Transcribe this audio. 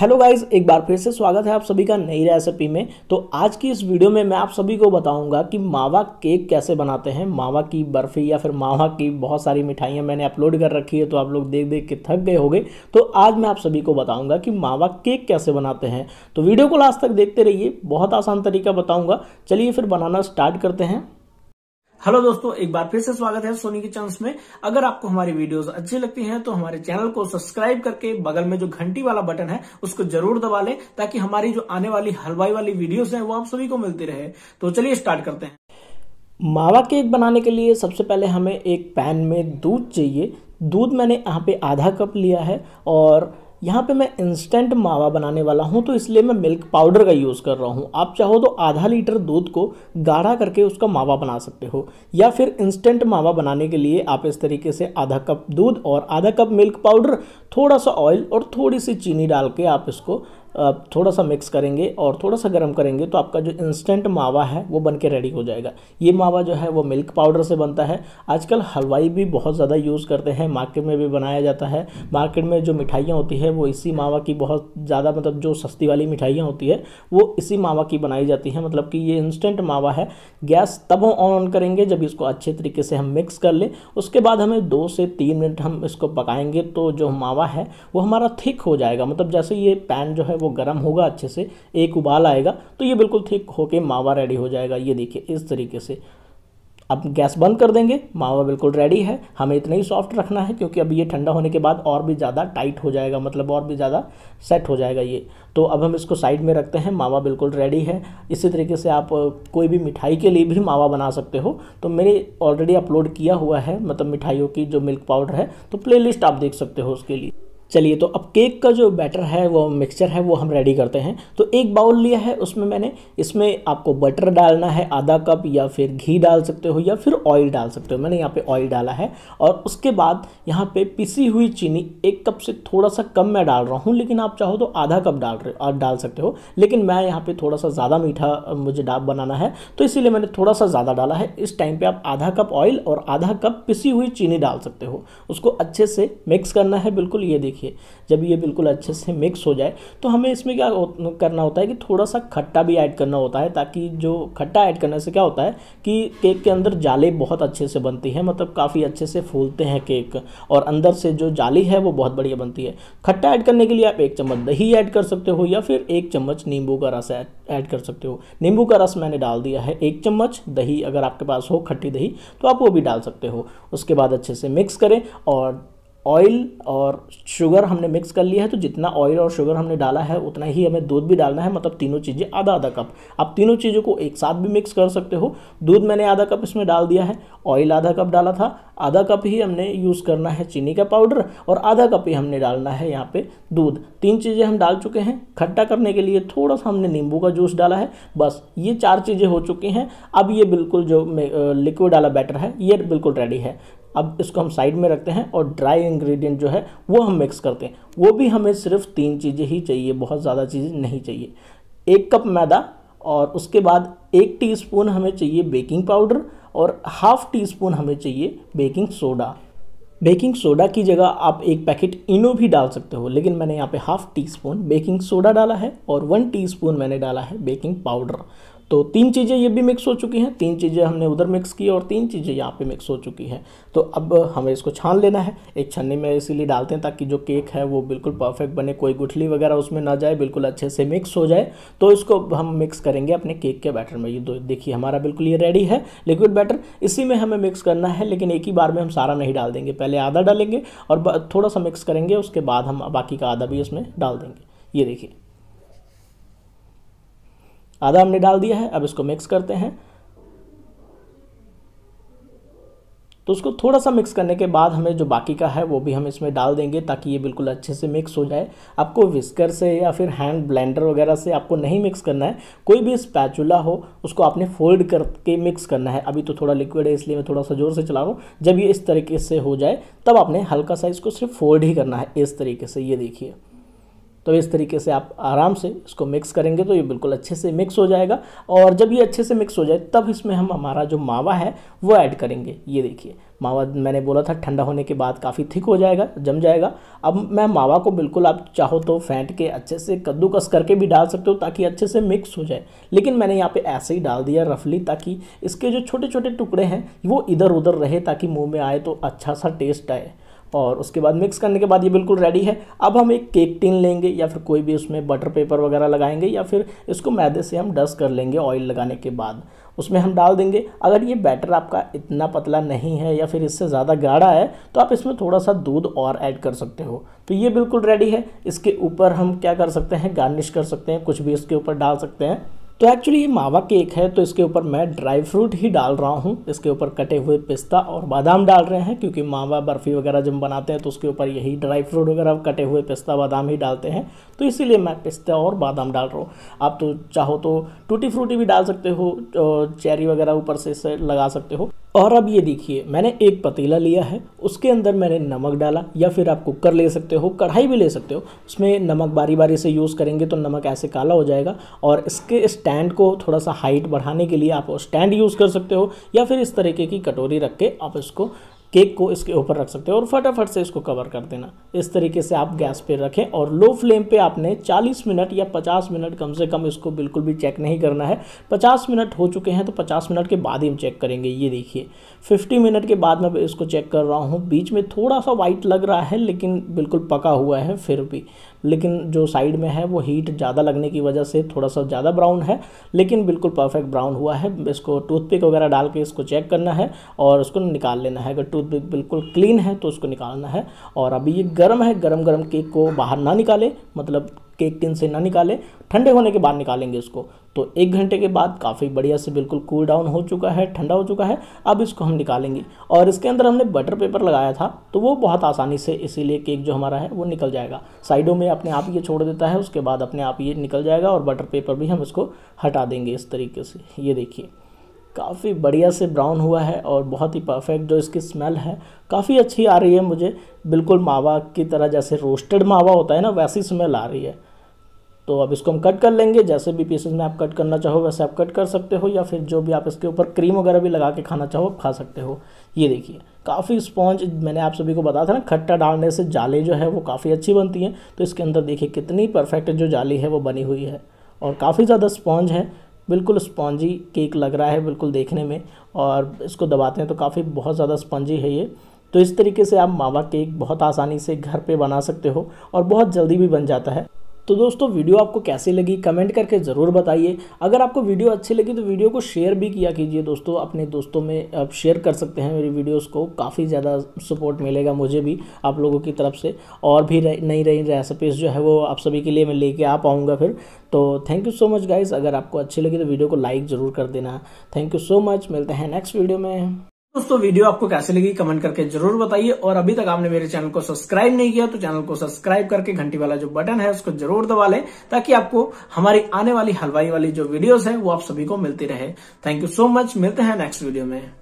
hello guys एक बार फिर से स्वागत है आप सभी का नई रेसिपी में तो आज की इस वीडियो में मैं आप सभी को बताऊंगा कि मावा केक कैसे बनाते हैं मावा की बर्फ़ी या फिर मावा की बहुत सारी मिठाइयाँ मैंने अपलोड कर रखी है तो आप लोग देख देख के थक गए होंगे तो आज मैं आप सभी को बताऊंगा कि मावा केक कैसे बनाते हैं तो वीडियो को लास्ट तक देखते रहिए बहुत आसान तरीका बताऊँगा चलिए फिर बनाना स्टार्ट करते हैं हेलो दोस्तों एक बार फिर से स्वागत है सोनी के चैनल में अगर आपको हमारी वीडियोस अच्छी लगती हैं तो हमारे चैनल को सब्सक्राइब करके बगल में जो घंटी वाला बटन है उसको जरूर दबा लें ताकि हमारी जो आने वाली हलवाई वाली वीडियोस हैं वो आप सभी को मिलती रहे तो चलिए स्टार्ट करते हैं मावा केक बनाने के लिए सबसे पहले हमें एक पैन में दूध चाहिए दूध मैंने यहाँ पे आधा कप लिया है और यहाँ पे मैं इंस्टेंट मावा बनाने वाला हूँ तो इसलिए मैं मिल्क पाउडर का यूज़ कर रहा हूँ आप चाहो तो आधा लीटर दूध को गाढ़ा करके उसका मावा बना सकते हो या फिर इंस्टेंट मावा बनाने के लिए आप इस तरीके से आधा कप दूध और आधा कप मिल्क पाउडर थोड़ा सा ऑयल और थोड़ी सी चीनी डाल के आप इसको थोड़ा सा मिक्स करेंगे और थोड़ा सा गर्म करेंगे तो आपका जो इंस्टेंट मावा है वो बन के रेडी हो जाएगा ये मावा जो है वो मिल्क पाउडर से बनता है आजकल हलवाई भी बहुत ज़्यादा यूज़ करते हैं मार्केट में भी बनाया जाता है मार्केट में जो मिठाइयाँ होती है वो इसी मावा की बहुत ज़्यादा मतलब जो सस्ती वाली मिठाइयाँ होती है वो इसी मावा की बनाई जाती है मतलब कि ये इंस्टेंट मावा है गैस तब हम ऑन करेंगे जब इसको अच्छे तरीके से हम मिक्स कर लें उसके बाद हमें दो से तीन मिनट हम इसको पकाएंगे तो जो मावा है वो हमारा थिक हो जाएगा मतलब जैसे ये पैन जो है वो वो गर्म होगा अच्छे से एक उबाल आएगा तो ये बिल्कुल ठीक होके मावा रेडी हो जाएगा ये देखिए इस तरीके से अब गैस बंद कर देंगे मावा बिल्कुल रेडी है हमें इतना ही सॉफ्ट रखना है क्योंकि अब ये ठंडा होने के बाद और भी ज़्यादा टाइट हो जाएगा मतलब और भी ज़्यादा सेट हो जाएगा ये तो अब हम इसको साइड में रखते हैं मावा बिल्कुल रेडी है इसी तरीके से आप कोई भी मिठाई के लिए भी मावा बना सकते हो तो मैंने ऑलरेडी अपलोड किया हुआ है मतलब मिठाइयों की जो मिल्क पाउडर है तो प्ले आप देख सकते हो उसके लिए चलिए तो अब केक का जो बैटर है वो मिक्सचर है वो हम रेडी करते हैं तो एक बाउल लिया है उसमें मैंने इसमें आपको बटर डालना है आधा कप या फिर घी डाल सकते हो या फिर ऑयल डाल सकते हो मैंने यहाँ पे ऑयल डाला है और उसके बाद यहाँ पे पिसी हुई चीनी एक कप से थोड़ा सा कम मैं डाल रहा हूँ लेकिन आप चाहो तो आधा कप डाल रहे आप डाल सकते हो लेकिन मैं यहाँ पर थोड़ा सा ज़्यादा मीठा मुझे डाब बनाना है तो इसीलिए मैंने थोड़ा सा ज़्यादा डाला है इस टाइम पर आप आधा कप ऑयल और आधा कप पिसी हुई चीनी डाल सकते हो उसको अच्छे से मिक्स करना है बिल्कुल ये देखिए देखिए जब ये बिल्कुल अच्छे से मिक्स हो जाए तो हमें इसमें क्या करना होता है कि थोड़ा सा खट्टा भी ऐड करना होता है ताकि जो खट्टा ऐड करने से क्या होता है कि केक के अंदर जाले बहुत अच्छे से बनती है मतलब काफ़ी अच्छे से फूलते हैं केक और अंदर से जो जाली है वो बहुत बढ़िया बनती है खट्टा ऐड करने के लिए आप एक चम्मच दही ऐड कर सकते हो या फिर एक चम्मच नींबू का रस ऐड कर सकते हो नींबू का रस मैंने डाल दिया है एक चम्मच दही अगर आपके पास हो खट्टी दही तो आप वो भी डाल सकते हो उसके बाद अच्छे से मिक्स करें और ऑयल और शुगर हमने मिक्स कर लिया है तो जितना ऑयल और शुगर हमने डाला है उतना ही हमें दूध भी डालना है मतलब तीनों चीज़ें आधा आधा कप आप तीनों चीज़ों को एक साथ भी मिक्स कर सकते हो दूध मैंने आधा कप इसमें डाल दिया है ऑयल आधा कप डाला था आधा कप ही हमने यूज़ करना है चीनी का पाउडर और आधा कप ही हमने डालना है यहाँ पर दूध तीन चीज़ें हम डाल चुके हैं खट्टा करने के लिए थोड़ा सा हमने नींबू का जूस डाला है बस ये चार चीज़ें हो चुकी हैं अब ये बिल्कुल जो लिक्विड वाला बैटर है ये बिल्कुल रेडी है अब इसको हम साइड में रखते हैं और ड्राई इंग्रेडिएंट जो है वो हम मिक्स करते हैं वो भी हमें सिर्फ तीन चीज़ें ही चाहिए बहुत ज़्यादा चीज़ें नहीं चाहिए एक कप मैदा और उसके बाद एक टीस्पून हमें चाहिए बेकिंग पाउडर और हाफ टी स्पून हमें चाहिए बेकिंग सोडा बेकिंग सोडा की जगह आप एक पैकेट इनो भी डाल सकते हो लेकिन मैंने यहाँ पे half teaspoon baking soda डाला है और वन टी स्पून मैंने डाला है बेकिंग पाउडर तो तीन चीज़ें ये भी मिक्स हो चुकी हैं तीन चीज़ें हमने उधर मिक्स की और तीन चीज़ें यहाँ पे मिक्स हो चुकी हैं तो अब हमें इसको छान लेना है एक छन्नी में इसीलिए डालते हैं ताकि जो केक है वो बिल्कुल परफेक्ट बने कोई गुठली वगैरह उसमें ना जाए बिल्कुल अच्छे से मिक्स हो जाए तो इसको हम मिक्स करेंगे अपने केक के बैटर में ये दो देखिए हमारा बिल्कुल ये रेडी है लिक्विड बैटर इसी में हमें मिक्स करना है लेकिन एक ही बार में हम सारा नहीं डाल देंगे पहले आधा डालेंगे और थोड़ा सा मिक्स करेंगे उसके बाद हम बाकी का आधा भी इसमें डाल देंगे ये देखिए आधा हमने डाल दिया है अब इसको मिक्स करते हैं तो उसको थोड़ा सा मिक्स करने के बाद हमें जो बाकी का है वो भी हम इसमें डाल देंगे ताकि ये बिल्कुल अच्छे से मिक्स हो जाए आपको विस्कर से या फिर हैंड ब्लेंडर वगैरह से आपको नहीं मिक्स करना है कोई भी स्पैचुला हो उसको आपने फोल्ड करके मिक्स करना है अभी तो थोड़ा लिक्विड है इसलिए मैं थोड़ा सा ज़ोर से चला रहा हूँ जब ये इस तरीके से हो जाए तब आपने हल्का सा इसको सिर्फ फोल्ड ही करना है इस तरीके से ये देखिए तो इस तरीके से आप आराम से इसको मिक्स करेंगे तो ये बिल्कुल अच्छे से मिक्स हो जाएगा और जब ये अच्छे से मिक्स हो जाए तब इसमें हम हमारा जो मावा है वो ऐड करेंगे ये देखिए मावा मैंने बोला था ठंडा होने के बाद काफ़ी थिक हो जाएगा जम जाएगा अब मैं मावा को बिल्कुल आप चाहो तो फेंट के अच्छे से कद्दूकस करके भी डाल सकते हो ताकि अच्छे से मिक्स हो जाए लेकिन मैंने यहाँ पे ऐसे ही डाल दिया रफली ताकि इसके जो छोटे छोटे टुकड़े हैं वो इधर उधर रहे ताकि मुँह में आए तो अच्छा सा टेस्ट आए और उसके बाद मिक्स करने के बाद ये बिल्कुल रेडी है अब हम एक केक टिन लेंगे या फिर कोई भी उसमें बटर पेपर वगैरह लगाएंगे या फिर इसको मैदे से हम डस्ट कर लेंगे ऑयल लगाने के बाद उसमें हम डाल देंगे अगर ये बैटर आपका इतना पतला नहीं है या फिर इससे ज़्यादा गाढ़ा है तो आप इसमें थोड़ा सा दूध और ऐड कर सकते हो तो ये बिल्कुल रेडी है इसके ऊपर हम क्या कर सकते हैं गार्निश कर सकते हैं कुछ भी इसके ऊपर डाल सकते हैं तो एक्चुअली ये मावा केक है तो इसके ऊपर मैं ड्राई फ्रूट ही डाल रहा हूँ इसके ऊपर कटे हुए पिस्ता और बादाम डाल रहे हैं क्योंकि मावा बर्फ़ी वगैरह जब बनाते हैं तो उसके ऊपर यही ड्राई फ्रूट वगैरह कटे हुए पिस्ता बादाम ही डालते हैं तो इसीलिए मैं पिस्ता और बादाम डाल रहा हूँ आप तो चाहो तो टूटी फ्रूटी भी डाल सकते हो चेरी वगैरह ऊपर से लगा सकते हो और अब ये देखिए मैंने एक पतीला लिया है उसके अंदर मैंने नमक डाला या फिर आप कुकर ले सकते हो कढ़ाई भी ले सकते हो उसमें नमक बारी बारी से यूज़ करेंगे तो नमक ऐसे काला हो जाएगा और इसके स्टैंड को थोड़ा सा हाइट बढ़ाने के लिए आप स्टैंड यूज़ कर सकते हो या फिर इस तरीके की कटोरी रख के आप इसको केक को इसके ऊपर रख सकते हैं और फटाफट से इसको कवर कर देना इस तरीके से आप गैस पे रखें और लो फ्लेम पे आपने 40 मिनट या 50 मिनट कम से कम इसको बिल्कुल भी चेक नहीं करना है 50 मिनट हो चुके हैं तो 50 मिनट के बाद ही हम चेक करेंगे ये देखिए 50 मिनट के बाद मैं इसको चेक कर रहा हूँ बीच में थोड़ा सा वाइट लग रहा है लेकिन बिल्कुल पका हुआ है फिर भी लेकिन जो साइड में है वो हीट ज़्यादा लगने की वजह से थोड़ा सा ज़्यादा ब्राउन है लेकिन बिल्कुल परफेक्ट ब्राउन हुआ है इसको टूथपिक वगैरह डाल के इसको चेक करना है और उसको निकाल लेना है अगर टूथपिक बिल्कुल क्लीन है तो उसको निकालना है और अभी ये गर्म है गर्म गर्म केक को बाहर ना निकालें मतलब केक टिन से ना निकालें ठंडे होने के बाद निकालेंगे इसको तो एक घंटे के बाद काफ़ी बढ़िया से बिल्कुल कूल डाउन हो चुका है ठंडा हो चुका है अब इसको हम निकालेंगे और इसके अंदर हमने बटर पेपर लगाया था तो वो बहुत आसानी से इसीलिए केक जो हमारा है वो निकल जाएगा साइडों में अपने आप ये छोड़ देता है उसके बाद अपने आप ये निकल जाएगा और बटर पेपर भी हम इसको हटा देंगे इस तरीके से ये देखिए काफ़ी बढ़िया से ब्राउन हुआ है और बहुत ही परफेक्ट जो इसकी स्मेल है काफ़ी अच्छी आ रही है मुझे बिल्कुल मावा की तरह जैसे रोस्टेड मावा होता है ना वैसी स्मेल आ रही है तो अब इसको हम कट कर लेंगे जैसे भी पीसेस में आप कट करना चाहो वैसे आप कट कर सकते हो या फिर जो भी आप इसके ऊपर क्रीम वगैरह भी लगा के खाना चाहो खा सकते हो ये देखिए काफ़ी स्पॉन्ज मैंने आप सभी को बताया था ना खट्टा डालने से जाले जो है वो काफ़ी अच्छी बनती हैं तो इसके अंदर देखिए कितनी परफेक्ट जो जाली है वो बनी हुई है और काफ़ी ज़्यादा स्पॉन्ज है बिल्कुल स्पॉन्जी केक लग रहा है बिल्कुल देखने में और इसको दबाते हैं तो काफ़ी बहुत ज़्यादा स्पॉन्जी है ये तो इस तरीके से आप मावा केक बहुत आसानी से घर पे बना सकते हो और बहुत जल्दी भी बन जाता है तो दोस्तों वीडियो आपको कैसी लगी कमेंट करके ज़रूर बताइए अगर आपको वीडियो अच्छी लगी तो वीडियो को शेयर भी किया कीजिए दोस्तों अपने दोस्तों में आप शेयर कर सकते हैं मेरी वीडियोस को काफ़ी ज़्यादा सपोर्ट मिलेगा मुझे भी आप लोगों की तरफ से और भी नई नई रेसिपीज़ जो है वो आप सभी के लिए मैं लेके आ पाऊँगा फिर तो thank you so much guys अगर आपको अच्छी लगी तो वीडियो को लाइक ज़रूर कर देना थैंक यू सो मच मिलते हैं नेक्स्ट वीडियो में दोस्तों वीडियो आपको कैसे लगी कमेंट करके जरूर बताइए और अभी तक आपने मेरे चैनल को सब्सक्राइब नहीं किया तो चैनल को सब्सक्राइब करके घंटी वाला जो बटन है उसको जरूर दबा लें ताकि आपको हमारी आने वाली हलवाई वाली जो वीडियोस है वो आप सभी को मिलती रहे थैंक यू सो मच मिलते हैं नेक्स्ट वीडियो में